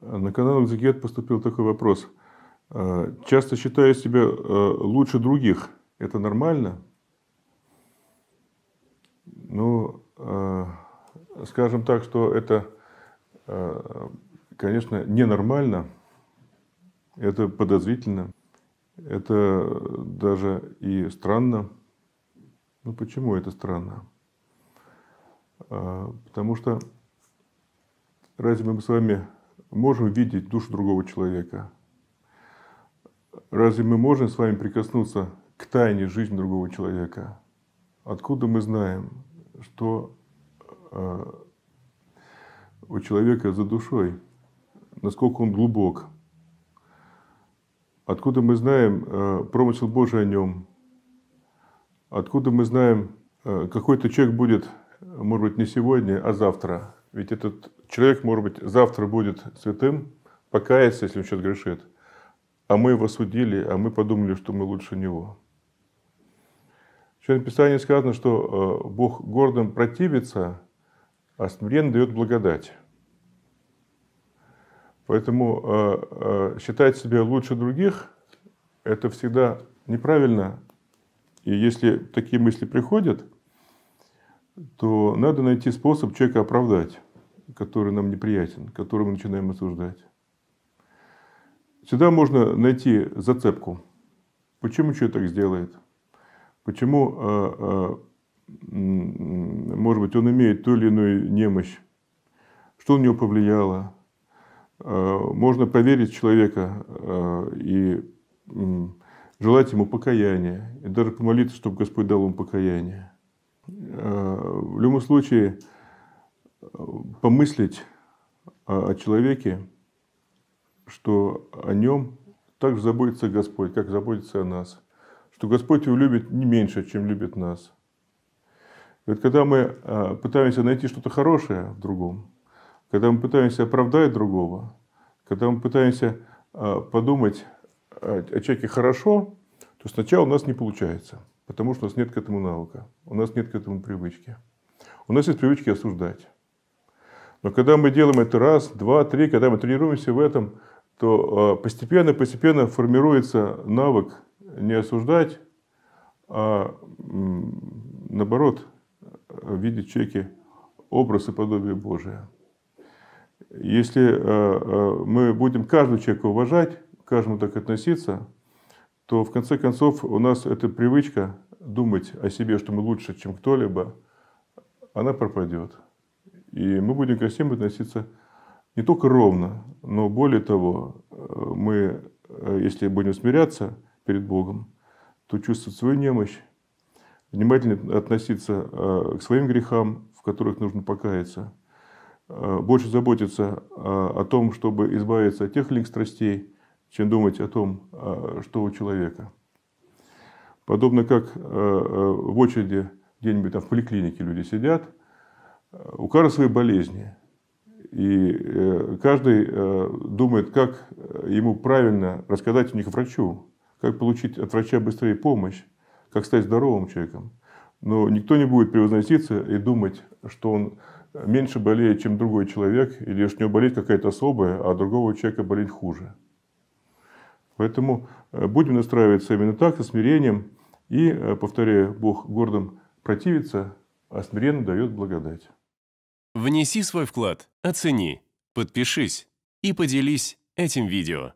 На канал Экзегет поступил такой вопрос. Э, часто считаю себя э, лучше других. Это нормально? Ну, э, скажем так, что это, конечно, ненормально. Это подозрительно. Это даже и странно. Ну, почему это странно? Потому что разве мы с вами можем видеть душу другого человека? Разве мы можем с вами прикоснуться к тайне жизни другого человека? Откуда мы знаем, что э, у человека за душой, насколько он глубок? Откуда мы знаем э, промысел Божий о нем? Откуда мы знаем, э, какой-то человек будет, может быть, не сегодня, а завтра – ведь этот человек, может быть, завтра будет святым, покаяться, если он сейчас грешит. А мы его судили, а мы подумали, что мы лучше него. В на Писании сказано, что э, Бог гордым противится, а смиренно дает благодать. Поэтому э, э, считать себя лучше других – это всегда неправильно. И если такие мысли приходят – то надо найти способ человека оправдать, который нам неприятен, который мы начинаем осуждать. Всегда можно найти зацепку. Почему человек так сделает? Почему, э, э, может быть, он имеет ту или иную немощь? Что на него повлияло? Э, можно проверить человека и желать ему покаяния, и даже помолиться, чтобы Господь дал ему покаяние. Э, в любом случае э, помыслить о человеке, что о нем также заботится Господь, как заботится о нас. Что Господь его любит не меньше, чем любит нас. И когда мы э, пытаемся найти что-то хорошее в другом, когда мы пытаемся оправдать другого, когда мы пытаемся подумать о человеке хорошо, то сначала у нас не получается. Потому что у нас нет к этому навыка, у нас нет к этому привычки. У нас есть привычки осуждать. Но когда мы делаем это раз, два, три, когда мы тренируемся в этом, то постепенно-постепенно а, формируется навык не осуждать, а наоборот, видеть чеки образ и подобие Божие. Если а, а, мы будем каждого человека уважать, каждому так относиться – то в конце концов у нас эта привычка думать о себе, что мы лучше, чем кто-либо, она пропадет. И мы будем ко всем относиться не только ровно, но более того, э, мы, э, если будем смиряться перед Богом, то чувствовать свою немощь, внимательно относиться э, к своим грехам, в которых нужно покаяться, больше заботиться о том, чтобы избавиться от тех линк страстей, чем думать о том, а, что у человека. Подобно как а, а, в очереди где-нибудь там в поликлинике люди сидят, у каждого свои болезни. И э, каждый думает, как ему правильно рассказать у них врачу, как получить от врача быстрее помощь, как стать здоровым человеком. Но никто не будет превозноситься и думать, что он меньше болеет, чем другой человек, или что у него болеет какая-то особая, а другого человека болеть хуже. Поэтому э, будем настраиваться именно так, со смирением. И, э, повторяю, Бог гордым противится, а смиренно дает благодать. Внеси свой вклад, оцени, подпишись и поделись этим видео.